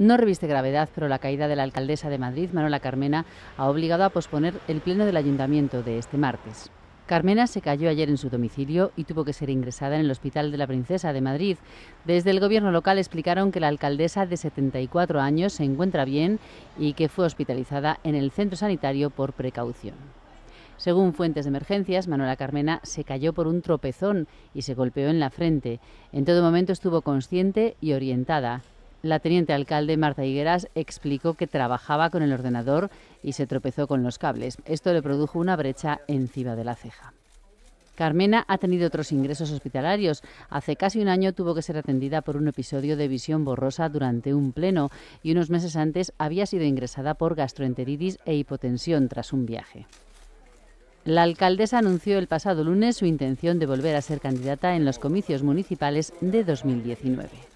no reviste gravedad, pero la caída de la alcaldesa de Madrid, Manuela Carmena, ha obligado a posponer el pleno del ayuntamiento de este martes. Carmena se cayó ayer en su domicilio y tuvo que ser ingresada en el Hospital de la Princesa de Madrid. Desde el gobierno local explicaron que la alcaldesa de 74 años se encuentra bien y que fue hospitalizada en el centro sanitario por precaución. Según fuentes de emergencias, Manuela Carmena se cayó por un tropezón y se golpeó en la frente. En todo momento estuvo consciente y orientada. La teniente alcalde Marta Higueras explicó que trabajaba con el ordenador y se tropezó con los cables. Esto le produjo una brecha encima de la ceja. Carmena ha tenido otros ingresos hospitalarios. Hace casi un año tuvo que ser atendida por un episodio de visión borrosa durante un pleno y unos meses antes había sido ingresada por gastroenteritis e hipotensión tras un viaje. La alcaldesa anunció el pasado lunes su intención de volver a ser candidata en los comicios municipales de 2019.